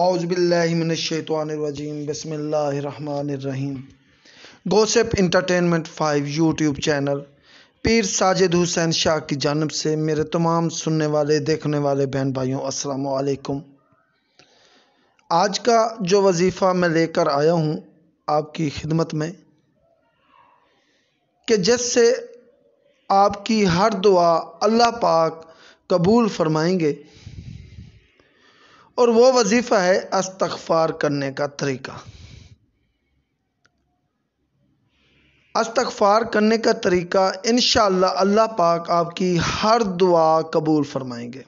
औजबिल्लिमिनशैतवानरजीम बसमीम gossip entertainment five YouTube channel Peer Sajid Hussain Shah की जानब से मेरे तमाम सुनने वाले देखने वाले बहन भाइयों अस्सलाम आज का जो वजीफ़ा मैं लेकर आया हूँ आपकी खिदमत में कि जैसे आपकी हर दुआ अल्लाह पाक कबूल फरमाएंगे और वो वजीफ़ा है अस्तगफ़ार करने का तरीका अस्तगफ़ार करने का तरीका इन अल्लाह पाक आपकी हर दुआ कबूल फरमाएंगे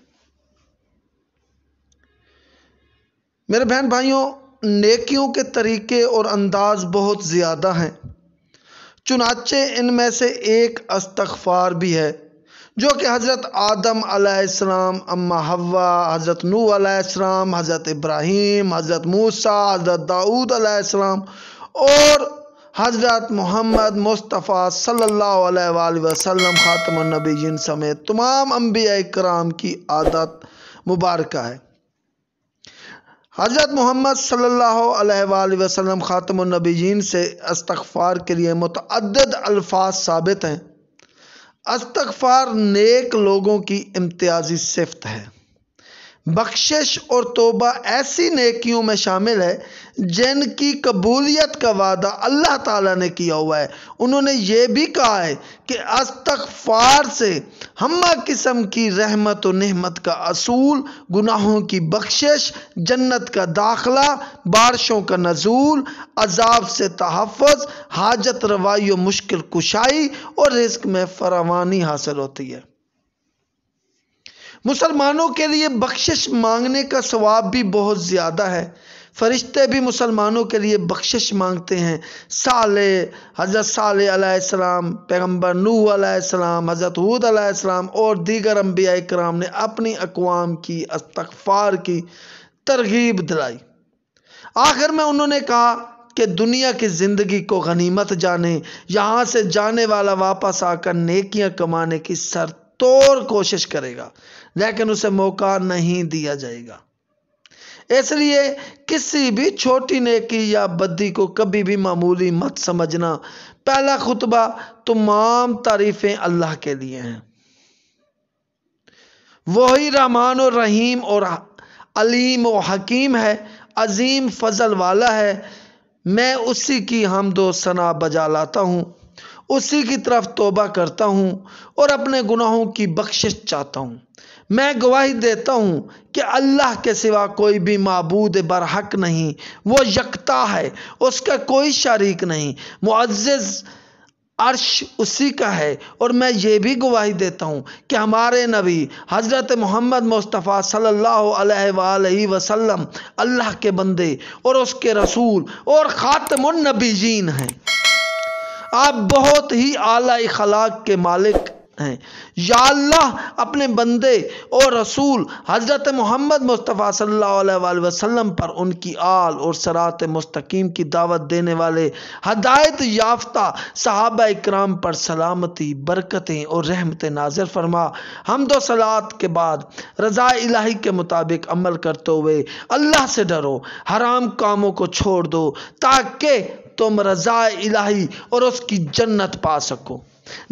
मेरे बहन भाइयों नेकियों के तरीके और अंदाज बहुत ज़्यादा हैं चुनाचे इनमें से एक अस्तगफ़ार भी है जो कि हज़रत आदम आसमाम अम्मा हवा हज़रत नू आसमाम हज़रत इब्राहीम हज़रत मूसा हज़रत दाऊद आसमाम और हज़रत मोहम्मद मुस्तफ़ा सल्लल्लाहु अलैहि वसल्लम ख़ातमनबीन समेत तमाम अम्बिया कराम की आदत मुबारक है हज़रत मोहम्मद सल्लल्लाहु अलैहि वसल्लम ख़ातमनबीन से इस्तफ़ार के लिए मतद अल्फाज साबित हैं अस्तगफ़ार नेक लोगों की इम्तियाज़ी सिफ़त है बख्शिश और तोबा ऐसी नेकियों में शामिल है जिनकी कबूलियत का वादा अल्लाह ताला ने किया हुआ है उन्होंने ये भी कहा है कि तक फार से हम किस्म की रहमत और नहमत का असूल गुनाहों की बख्शिश जन्नत का दाखला बारिशों का नजूल अजाब से तहफ़ हाजत रवाई और मुश्किल कुशाई और रिस्क में फरावानी हासिल होती है मुसलमानों के लिए बख्शिश मांगने का सवाब भी बहुत ज़्यादा है फरिश्ते भी मुसलमानों के लिए बख्शिश मांगते हैं साल हज़रत साल आसमाम पैगम्बर नूह आसमाम हज़रत हूद आसमाम और दीगर अम्बिया कराम ने अपनी अकवाम की अस्तफ़ार की तरगीब दिलाई आखिर में उन्होंने कहा कि दुनिया की ज़िंदगी को गनीमत जाने यहाँ से जाने वाला वापस आकर नेकियाँ कमाने की शर्त पुरतोर कोशिश करेगा लेकिन उसे मौका नहीं दिया जाएगा इसलिए किसी भी छोटी नेकी या बद्दी को कभी भी मामूली मत समझना पहला खुतबा तमाम तारीफ़ें अल्लाह के लिए हैं वही रहमान और रहीम और अलीम और हकीम है अजीम फजल वाला है मैं उसी की हम दो सना बजा लाता हूँ उसी की तरफ तोबा करता हूँ और अपने गुनाहों की बख्शिश चाहता हूँ मैं गवाही देता हूँ कि अल्लाह के सिवा कोई भी मबूद बरहक नहीं वो यकता है उसका कोई शरीक नहीं मुआज़ अर्श उसी का है और मैं ये भी गवाही देता हूँ कि हमारे नबी हज़रत मोहम्मद मुस्तफ़ा सल्लल्लाहु अलैहि वसल्लम अल्लाह के बंदे और उसके रसूल और खातमनबी जीन हैं आप बहुत ही आला इखलाक के मालिक हैं या अल्लाह अपने बंदे और रसूल हज़रत मोहम्मद मुस्तफ़ा सल्लल्लाहु अलैहि वसल्लम पर उनकी आल और सरात मुस्तकीम की दावत देने वाले हदायत याफ्ता सहाब इक्राम पर सलामती बरकतें और रहमत नाजिर फरमा हम दो सलात के बाद रज़ा इलाही के मुताबिक अमल करते हुए अल्लाह से डरो हराम कामों को छोड़ दो ताकि तुम रज़ा इलाही और उसकी जन्नत पा सको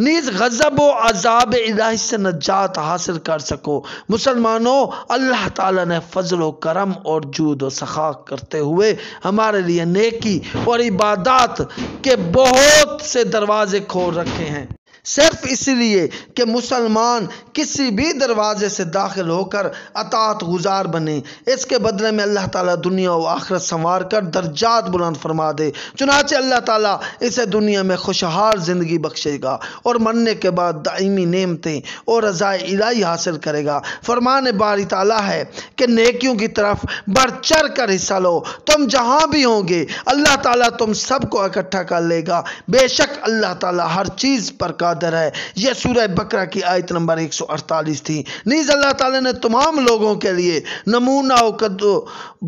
नीज गज़ब व अजाब इलाही से नजात हासिल कर सको मुसलमानों अल्लाह ताला ने फजल करम और जूद व सखा करते हुए हमारे लिए नेकी और इबादत के बहुत से दरवाज़े खोल रखे हैं सिर्फ इसलिए कि मुसलमान किसी भी दरवाजे से दाखिल होकर अतात गुजार बने इसके बदले में अल्लाह ताला दुनिया व आखरत संवार कर दर्जात बुलंद फरमा दे चुनाचे अल्लाह ताला इसे दुनिया में खुशहाल ज़िंदगी बख्शेगा और मरने के बाद दायमी नेमतें और रज़ा इलाही हासिल करेगा फरमान बारी ताला है कि नेकियों की तरफ बढ़ चढ़ कर हिस्सा लो तुम जहाँ भी होंगे अल्लाह ताला तुम सबको इकट्ठा कर लेगा बेशक अल्लाह ताला हर चीज़ पर का बहादुर है यह सूरह बकरा की आयत नंबर 148 थी नीज अल्लाह ताला ने तमाम लोगों के लिए नमूना कदो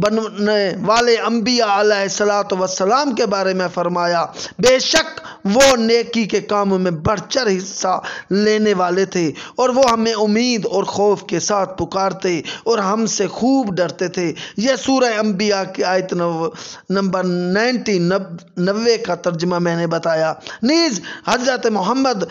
बनने वाले अम्बिया सलात वसलाम के बारे में फरमाया बेशक वो नेकी के कामों में बढ़चर हिस्सा लेने वाले थे और वो हमें उम्मीद और खौफ के साथ पुकारते और हमसे खूब डरते थे यह सूरह अम्बिया की आयत नंबर नाइन्टी नब्बे का तर्जमा मैंने बताया नीज हज़रत मोहम्मद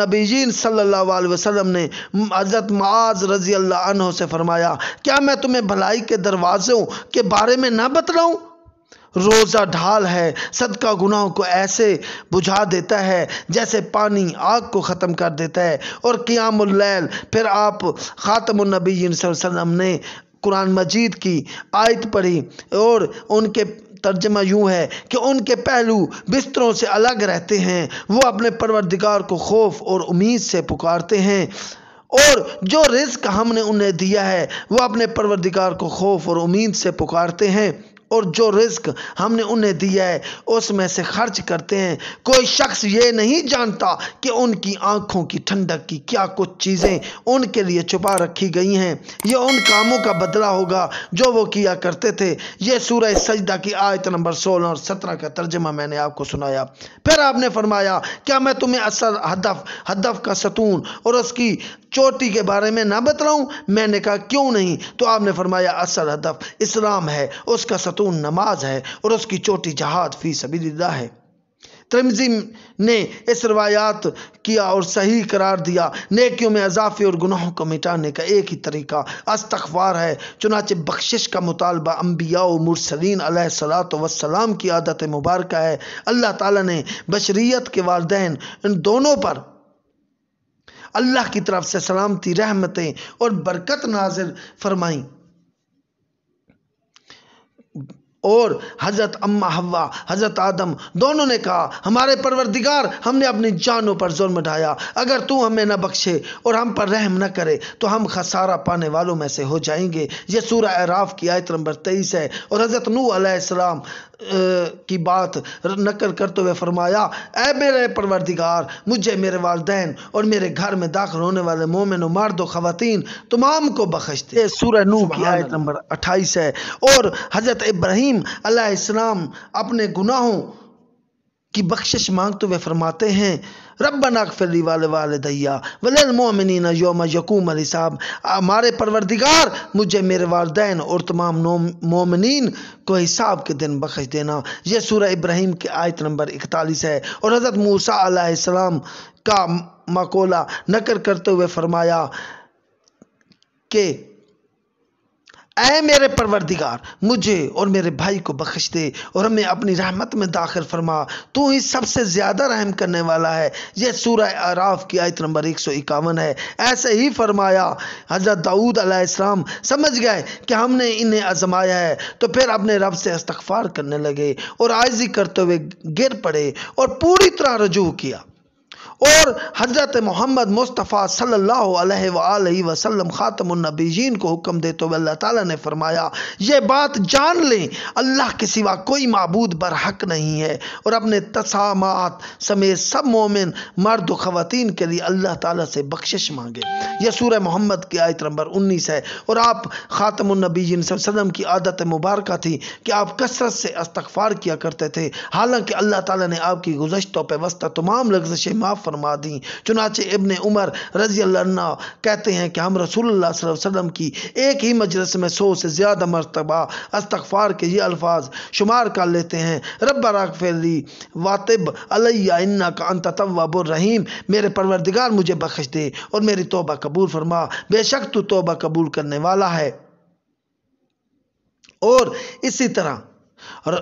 नबीजीन सल्ला वसलम ने हज़रत माज रज़ी अल्लाह से फ़रमाया क्या मैं तुम्हें भलाई के दरवाज़ों के बारे में ना बतलाऊँ रोज़ा ढाल है सदका गुनाहों को ऐसे बुझा देता है जैसे पानी आग को ख़त्म कर देता है और क़ियामैल फिर आप ख़ातमनबी वसम ने कुरान मजीद की आयत पढ़ी और उनके तर्जमा यूँ है कि उनके पहलू बिस्तरों से अलग रहते हैं वो अपने परवरदिगार को खौफ और उम्मीद से पुकारते हैं और जो रिस्क हमने उन्हें दिया है वह अपने परवरदिगार को खौफ और उम्मीद से पुकारते हैं और जो रिस्क हमने उन्हें दिया है उसमें से खर्च करते हैं कोई शख्स ये नहीं जानता कि उनकी आंखों की ठंडक की क्या कुछ चीज़ें उनके लिए छुपा रखी गई हैं यह उन कामों का बदला होगा जो वो किया करते थे यह सूर सजदा की आयत नंबर सोलह और सत्रह का तर्जमा मैंने आपको सुनाया फिर आपने फरमाया क्या मैं तुम्हें असर हदफ हदफ का सतून और उसकी चोटी के बारे में ना बतलाऊं मैंने कहा क्यों नहीं तो आपने फरमाया असर हदफ इस्लाम है उसका खातून तो नमाज है और उसकी चोटी जहाद फी सभी दिदा है तरमजिम ने इस रवायात किया और सही करार दिया नेकियों में अजाफे और गुनाहों को मिटाने का एक ही तरीका अस्तखबार है चुनाच बख्शिश का मुतालबा अम्बिया मुरसरीन सलात वसलाम की आदत मुबारक है अल्लाह ताला ने बशरीत के वालदेन इन दोनों पर अल्लाह की तरफ से सलामती रहमतें और बरकत नाजिल फरमाईं और हज़रत अम्मा हवा हज़रत आदम दोनों ने कहा हमारे परवरदिगार हमने अपनी जानों पर जुल्म उठाया अगर तू हमें न बख्शे और हम पर रहम न करे तो हम खसारा पाने वालों में से हो जाएंगे ये सूर अराफ़ की आयत नंबर तेईस है और हज़रत नू आसमाम की बात नकल करते हुए फरमाया ए मेरे परवरदिगार मुझे मेरे वालदेन और मेरे घर में दाखिल होने वाले मोमिन मर्द खातिन तमाम को बख्शते सूर नू की आयत नंबर अट्ठाईस है और हज़रत इब्राहिम इब्राहीम अलैहिस्सलाम अपने गुनाहों की बख्शिश मांग तो वे फरमाते हैं रब नाकफली वाले वाले दैया वलमिन योम यकूम अली साहब हमारे परवरदिगार मुझे मेरे वालदेन और तमाम मोमिन को हिसाब के दिन बख्श देना यह सूर्य इब्राहिम की आयत नंबर इकतालीस है और हज़रत मूसा आसमाम का मकोला नकर करते हुए फरमाया के ऐ मेरे परवरदिगार मुझे और मेरे भाई को बख्श दे और हमें अपनी रहमत में दाखिल फरमा तू ही सबसे ज़्यादा रहम करने वाला है यह सूर आराफ की आयत नंबर एक सौ इक्यावन है ऐसे ही फरमाया हज़रत दाऊद अलैहिस्सलाम समझ गए कि हमने इन्हें आजमाया है तो फिर अपने रब से इस्तफार करने लगे और आयजी करते हुए गिर पड़े और पूरी तरह रजू किया और हज़रत मोहम्मद मुस्तफ़ा सल्ला वसलम ख़ातमनबीजीन को हुक्म देते हुए अल्लाह ताली ने फरमाया ये बात जान लें अल्लाह के सिवा कोई मबूद बर हक नहीं है और अपने तसामात समेत सब मोमिन मर्द ख़वान के लिए अल्लाह ताली से बख्शिश मांगे यह सूर मोहम्मद की आयत नंबर उन्नीस है और आप जी वसम की आदत मुबारक थी कि आप कसरत से अस्तफ़ार किया करते थे हालांकि अल्लाह ताली ने आपकी गुजशतों पर वस्ता तमाम लग्जशें माफ़ फरमा दी चुनाचे इबन उमर रजी अल्लाह कहते हैं कि हम रसूल की एक ही मजलस में सौ से ज़्यादा मरतबा अस्तफ़ार के ये अल्फाज शुमार कर लेते हैं रब्बा राकफेली वातिब अलैन्ना का अंत तवबुररहीम मेरे परवरदिगार मुझे बख्श दे और मेरी तोबा कबूल फरमा बेशक तो तोबा कबूल करने वाला है और इसी तरह और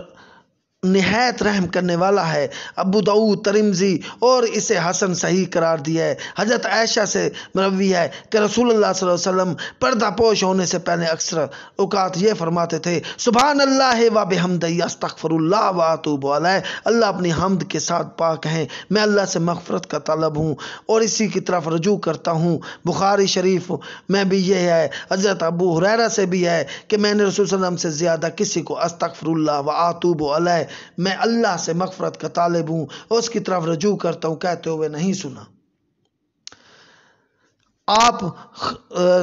नहायत रहम करने वाला है अबू दाऊ तरिमजी और इसे हसन सही करार दिया है हजरत ऐशा से मरवी है कि रसूल वसम पर्दा पोश होने से पहले अक्सर औकात ये फरमाते थे सुबह अल्लाह वाब हमदई अस्तफ़रुल्ला वातूब अल्लाह अपनी हमद के साथ पाक हैं मैं अल्लाह से मफफ़रत का तलब हूँ और इसी की तरफ रजू करता हूँ बुखारी शरीफ में भी यह है हजरत अबू हुररा से भी है कि मैंने रसूल वसम से ज़्यादा किसी को अस्तफ़रुल्ला व आतूब अलह मैं अल्लाह से मफफरत का तालिब हूँ उसकी तरफ रजू करता हूँ कहते हुए नहीं सुना आप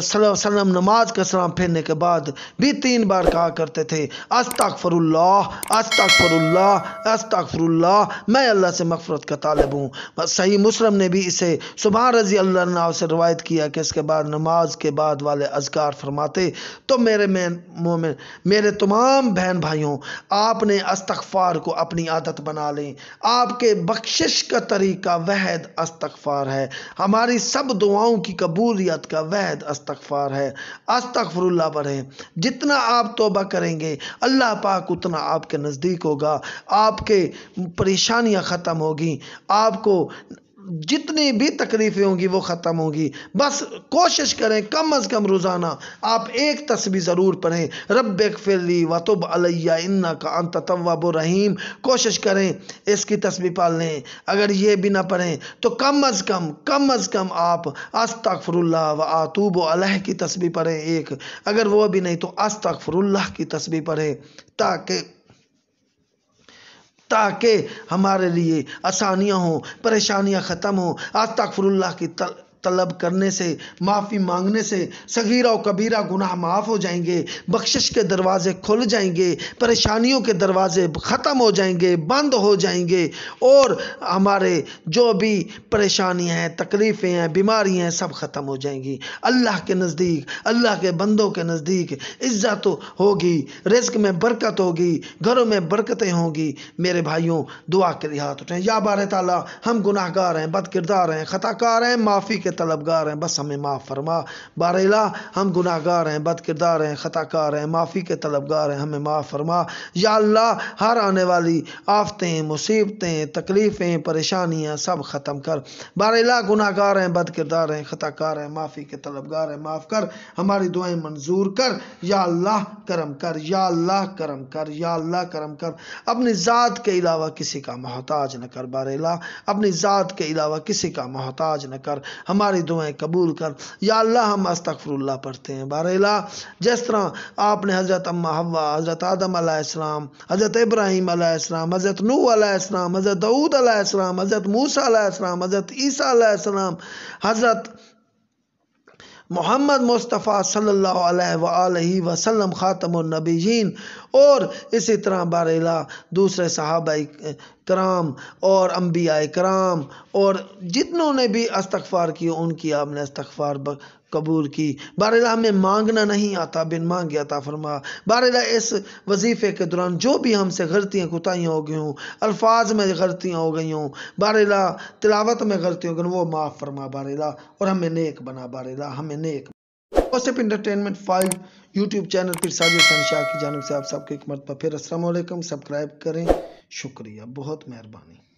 सलम नमाज का सलाम फेरने के बाद भी तीन बार कहा करते थे अस्तफरुल्ला अस्तफरुल्ला फरुल्ला मैं अल्लाह से मफफरत का तालब हूँ सही मुसलम ने भी इसे सुबह रजी अल्लाह से रवायत किया कि इसके बाद नमाज के बाद वाले अजगार फरमाते तो मेरे मैन मोमिन मेरे तमाम बहन भाइयों आपने अस्तफ़ार को अपनी आदत बना लें आपके बख्शिश का तरीका वहद अस्तफ़ार है हमारी सब दुआओं की कब कबूलियत का वैध अस्तगफार है अस्तगफरुल्ला पढ़ें जितना आप तोबा करेंगे अल्लाह पाक उतना आपके नज़दीक होगा आपके परेशानियां ख़त्म होगी आपको जितनी भी तकलीफ़ें होंगी वो ख़त्म होंगी बस कोशिश करें कम अज़ कम रोज़ाना आप एक तस्वीर ज़रूर पढ़ें रब फ़िली वतुब अलैया इन्ना का अंत तवाब रहीम कोशिश करें इसकी तस्वीर पाल लें अगर ये भी ना पढ़ें तो कम अज़ कम कम अज़ कम आप अस्तफ़रुल्ला व आतूब अलह की तस्वीर पढ़ें एक अगर वह भी नहीं तो अस्तफ़रुल्ला की तस्वीर पढ़ें ताकि ताकि हमारे लिए आसानियाँ हों परेशानियाँ ख़त्म हों आज तकफरल्ला की तलब करने से माफ़ी मांगने से सगीरा और कबीरा गुनाह माफ़ हो जाएंगे बख्शिश के दरवाजे खुल जाएंगे परेशानियों के दरवाजे ख़त्म हो जाएंगे बंद हो जाएंगे और हमारे जो भी परेशानियाँ हैं तकलीफ़ें हैं बीमारियाँ हैं सब ख़त्म हो जाएंगी अल्लाह के नज़दीक अल्लाह के बंदों के नज़दीक इज्जत होगी रिज्क में बरकत होगी घरों में बरकतें होंगी मेरे भाइयों दुआ के लिए हाथ उठें या बार ताला हम गुनाहगार हैं बद किरदार हैं ख़ताकार हैं माफ़ी के तलबगार हैं बस हमें माफ़ फरमा बारेला हम गुनाहगार हैं बद किरदार हैं ख़ताकार हैं माफ़ी के तलबगार हैं हमें माफ़ फरमा या अल्लाह हर आने वाली आफतें मुसीबतें तकलीफ़ें परेशानियाँ सब ख़त्म कर बारेला गुनाहगार हैं बद किरदार हैं ख़ताकार हैं माफ़ी के तलबगार हैं माफ़ कर हमारी दुआएं मंजूर कर या अल्लाह करम कर या अल्लाह करम कर या अल्लाह करम कर अपनी ज़ात के अलावा किसी का मोहताज न कर बारेला अपनी ज़ात के अलावा किसी का मोहताज न कर हमारे हमारी दुआएं कबूल कर या अल्लाह हम अस्तफ़रुल्ला पढ़ते हैं बारला जिस तरह आपने हज़रत अम्मा हवा हज़रत आदम आसमाम हज़रत इब्राहिम आसमाम हज़रत नू आसमाम हज़रत दाऊद आसमाम हज़रत मूसा आसमाम हज़रत ईसा आसमाम हज़रत मोहम्मद मुस्तफ़ा सल्लल्लाहु अलैहि वसल्लम ख़ातमनबीन और इसी तरह बारेला दूसरे साहब कराम और अम्बिया कराम और जितनों ने भी अस्तफ़ार किए उनकी आपने अस्तफ़ार कबूल की बारला में मांगना नहीं आता बिन मांगे आता फरमा बारला इस वजीफ़े के दौरान जो भी हमसे गलतियाँ कुतियाँ हो गई हों अल्फाज में गलतियाँ हो गई हों बारला तिलावत में गलती हो गई वो माफ़ फरमा बारला और हमें नेक बना बारला हमें नेक WhatsApp entertainment five YouTube channel फिर साजिद शाह की जानब से आप सबको एक मरतबा फिर असल सब्सक्राइब करें शुक्रिया बहुत मेहरबानी